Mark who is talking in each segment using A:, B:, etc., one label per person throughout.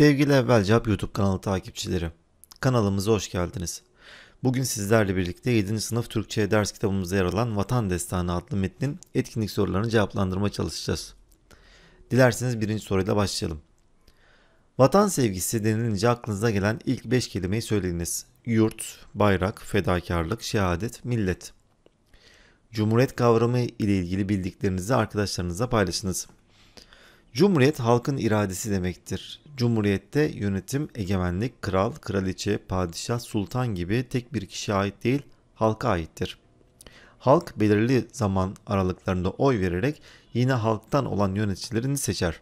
A: Sevgili Evvel Cevap YouTube kanalı takipçileri, kanalımıza hoş geldiniz. Bugün sizlerle birlikte 7. sınıf Türkçe ders kitabımızda yer alan Vatan Destanı adlı metnin etkinlik sorularını cevaplandırma çalışacağız. Dilerseniz birinci soruyla başlayalım. Vatan sevgisi denilince aklınıza gelen ilk 5 kelimeyi söyleyiniz. Yurt, bayrak, fedakarlık, şehadet, millet. Cumhuriyet kavramı ile ilgili bildiklerinizi arkadaşlarınıza paylaşınız. Cumhuriyet halkın iradesi demektir. Cumhuriyette yönetim, egemenlik, kral, kraliçe, padişah, sultan gibi tek bir kişiye ait değil, halka aittir. Halk belirli zaman aralıklarında oy vererek yine halktan olan yöneticilerini seçer.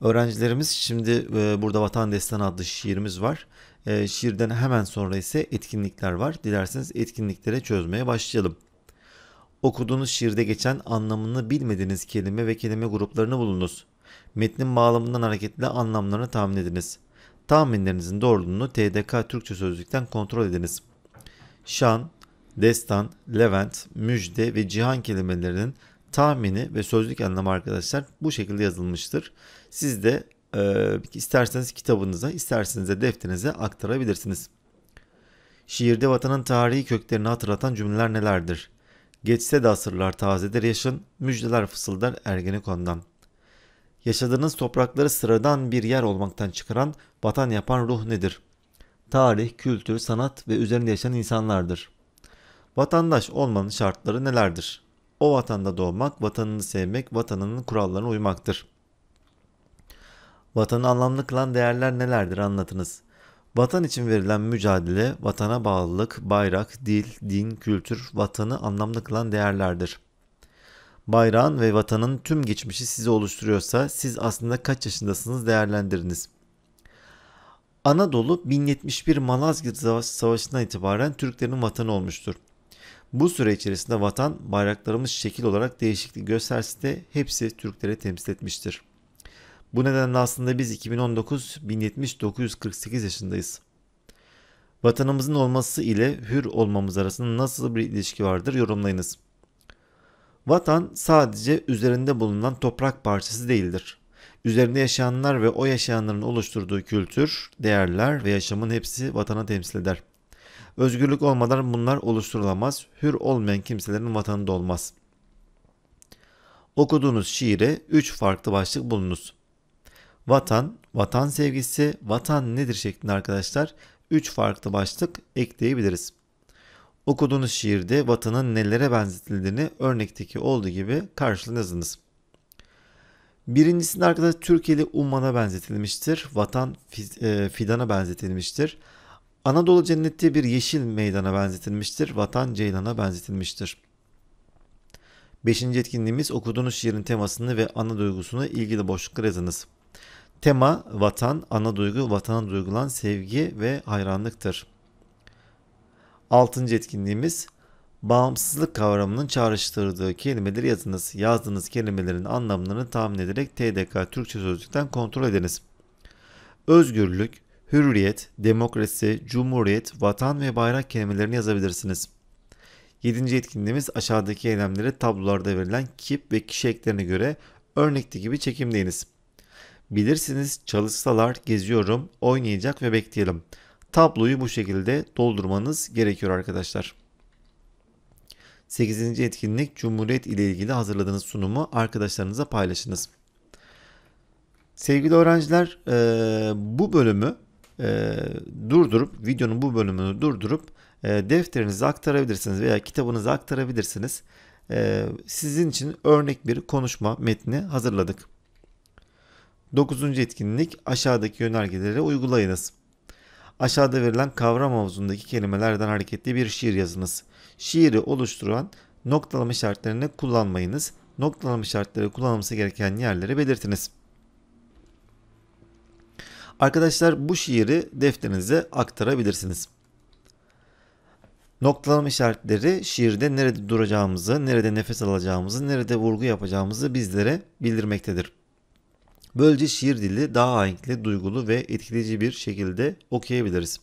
A: Öğrencilerimiz şimdi e, burada Vatan Destanı adlı şiirimiz var. E, şiirden hemen sonra ise etkinlikler var. Dilerseniz etkinliklere çözmeye başlayalım. Okuduğunuz şiirde geçen anlamını bilmediğiniz kelime ve kelime gruplarını bulunuz. Metnin bağlamından hareketle anlamlarını tahmin ediniz. Tahminlerinizin doğruluğunu TDK Türkçe Sözlük'ten kontrol ediniz. Şan, destan, levent, müjde ve cihan kelimelerinin tahmini ve sözlük anlamı arkadaşlar bu şekilde yazılmıştır. Siz de e, isterseniz kitabınıza, isterseniz de defterinize aktarabilirsiniz. Şiirde vatanın tarihi köklerini hatırlatan cümleler nelerdir? Geçse de asırlar tazedir yaşın, müjdeler fısıldar Ergenekon'dan.'' yaşadığınız toprakları sıradan bir yer olmaktan çıkaran, vatan yapan ruh nedir? Tarih, kültür, sanat ve üzerinde yaşayan insanlardır. Vatandaş olmanın şartları nelerdir? O vatanda doğmak, vatanını sevmek, vatanının kurallarına uymaktır. Vatanı anlamlı kılan değerler nelerdir anlatınız. Vatan için verilen mücadele, vatana bağlılık, bayrak, dil, din, kültür vatanı anlamlı kılan değerlerdir.'' bayrağın ve vatanın tüm geçmişi sizi oluşturuyorsa siz aslında kaç yaşındasınız değerlendiriniz. Anadolu 1071 Malazgirt Savaşı'ndan itibaren Türklerin vatanı olmuştur. Bu süre içerisinde vatan bayraklarımız şekil olarak değişiklik gösterse de hepsi Türklere temsil etmiştir. Bu nedenle aslında biz 2019 1070-948 yaşındayız. Vatanımızın olması ile hür olmamız arasında nasıl bir ilişki vardır yorumlayınız. Vatan sadece üzerinde bulunan toprak parçası değildir. Üzerinde yaşayanlar ve o yaşayanların oluşturduğu kültür, değerler ve yaşamın hepsi vatana temsil eder. Özgürlük olmadan bunlar oluşturulamaz, hür olmayan kimselerin vatanı da olmaz. Okuduğunuz şiire 3 farklı başlık bulunuz. Vatan, vatan sevgisi, vatan nedir şeklinde arkadaşlar 3 farklı başlık ekleyebiliriz. Okuduğunuz şiirde vatanın nelere benzetildiğini örnekteki olduğu gibi karşılığınızınız. Birincisinde arkadaşlar Türkiye'li ummana benzetilmiştir. Vatan e, fidana benzetilmiştir. Anadolu cenneti bir yeşil meydana benzetilmiştir. Vatan ceylana benzetilmiştir. Beşinci etkinliğimiz okuduğunuz şiirin temasını ve ana duygusunu ilgili boşluklara yazınız. Tema vatan, ana duygu, vatana duygulan sevgi ve hayranlıktır. Altıncı etkinliğimiz bağımsızlık kavramının çağrıştırdığı kelimeleri yazınız. Yazdığınız kelimelerin anlamlarını tahmin ederek TDK Türkçe Sözlük'ten kontrol ediniz. Özgürlük, hürriyet, demokrasi, cumhuriyet, vatan ve bayrak kelimelerini yazabilirsiniz. Yedinci etkinliğimiz aşağıdaki eylemleri tablolarda verilen kip ve kişi eklerine göre örnekte gibi çekimleyiniz. Bilirsiniz çalışsalar geziyorum, oynayacak ve bekleyelim.'' tabloyu bu şekilde doldurmanız gerekiyor arkadaşlar. 8. etkinlik Cumhuriyet ile ilgili hazırladığınız sunumu arkadaşlarınıza paylaşınız. Sevgili öğrenciler e, bu bölümü e, durdurup videonun bu bölümünü durdurup e, defterinize aktarabilirsiniz veya kitabınıza aktarabilirsiniz. Sizin için örnek bir konuşma metni hazırladık. 9. etkinlik aşağıdaki yönergelere uygulayınız. Aşağıda verilen kavram havuzundaki kelimelerden hareketli bir şiir yazınız. Şiiri oluşturan noktalama işaretlerini kullanmayınız. Noktalama işaretleri kullanılması gereken yerleri belirtiniz. Arkadaşlar bu şiiri defterinize aktarabilirsiniz. Noktalama işaretleri şiirde nerede duracağımızı, nerede nefes alacağımızı, nerede vurgu yapacağımızı bizlere bildirmektedir. Böylece şiir dili daha ahenkli, duygulu ve etkileyici bir şekilde okuyabiliriz.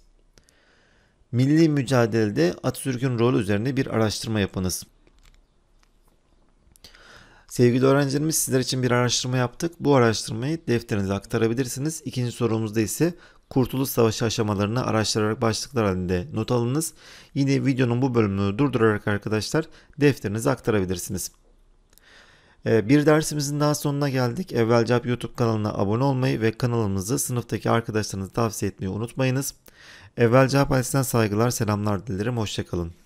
A: Milli mücadelede Atatürk'ün rolü üzerine bir araştırma yapınız. Sevgili öğrencilerimiz sizler için bir araştırma yaptık. Bu araştırmayı defterinize aktarabilirsiniz. İkinci sorumuzda ise Kurtuluş Savaşı aşamalarını araştırarak başlıklar halinde not alınız. Yine videonun bu bölümünü durdurarak arkadaşlar defterinize aktarabilirsiniz. Ee, bir dersimizin daha sonuna geldik. Evvelce YouTube kanalına abone olmayı ve kanalımızı sınıftaki arkadaşlarınıza tavsiye etmeyi unutmayınız. Evvelce ailesinden saygılar, selamlar dilerim. Hoşçakalın.